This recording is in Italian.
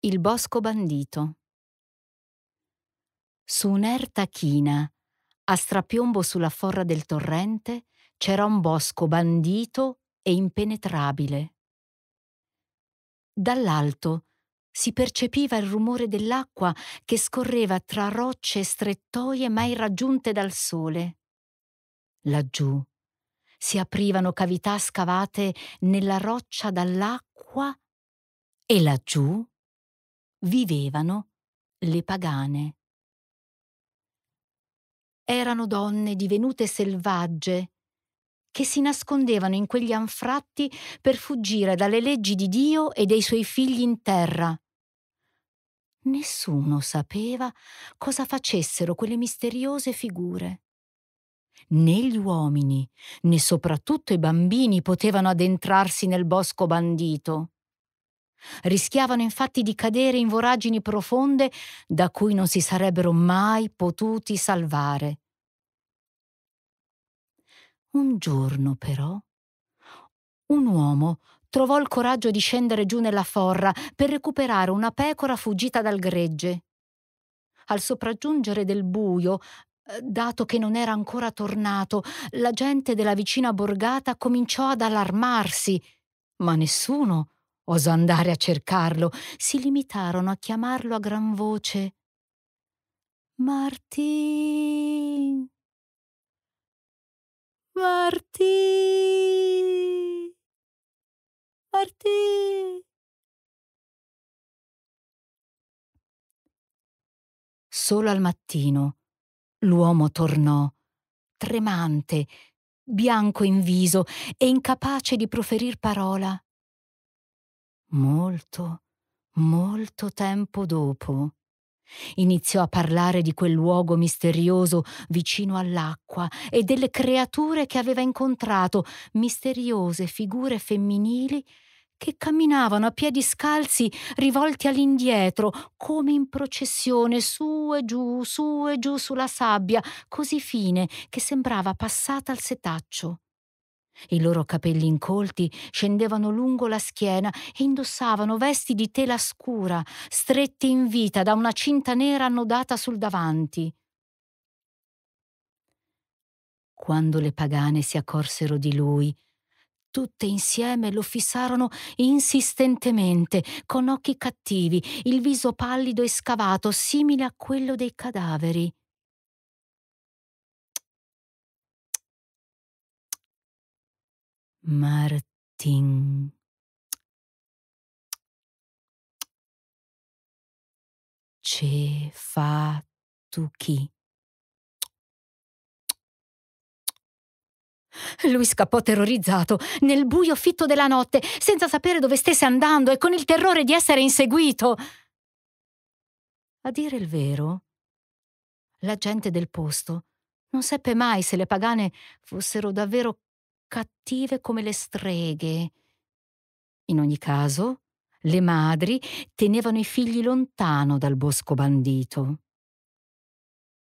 Il bosco bandito. Su un'erta china, a strapiombo sulla forra del torrente, c'era un bosco bandito e impenetrabile. Dall'alto si percepiva il rumore dell'acqua che scorreva tra rocce e strettoie mai raggiunte dal sole. Laggiù si aprivano cavità scavate nella roccia dall'acqua e laggiù vivevano le pagane. Erano donne divenute selvagge che si nascondevano in quegli anfratti per fuggire dalle leggi di Dio e dei suoi figli in terra. Nessuno sapeva cosa facessero quelle misteriose figure. Né gli uomini, né soprattutto i bambini potevano addentrarsi nel bosco bandito. Rischiavano infatti di cadere in voragini profonde da cui non si sarebbero mai potuti salvare. Un giorno però un uomo trovò il coraggio di scendere giù nella forra per recuperare una pecora fuggita dal gregge. Al sopraggiungere del buio, eh, dato che non era ancora tornato, la gente della vicina borgata cominciò ad allarmarsi, ma nessuno osò andare a cercarlo, si limitarono a chiamarlo a gran voce. Martin. Martin. Martin. Solo al mattino l'uomo tornò, tremante, bianco in viso e incapace di proferir parola molto, molto tempo dopo. Iniziò a parlare di quel luogo misterioso vicino all'acqua e delle creature che aveva incontrato, misteriose figure femminili che camminavano a piedi scalzi rivolti all'indietro, come in processione, su e giù, su e giù sulla sabbia, così fine che sembrava passata al setaccio. I loro capelli incolti scendevano lungo la schiena e indossavano vesti di tela scura, strette in vita da una cinta nera annodata sul davanti. Quando le pagane si accorsero di lui, tutte insieme lo fissarono insistentemente, con occhi cattivi, il viso pallido e scavato, simile a quello dei cadaveri. Martin. fa tu chi? Lui scappò terrorizzato, nel buio fitto della notte, senza sapere dove stesse andando e con il terrore di essere inseguito. A dire il vero, la gente del posto non seppe mai se le pagane fossero davvero cattive come le streghe. In ogni caso, le madri tenevano i figli lontano dal bosco bandito.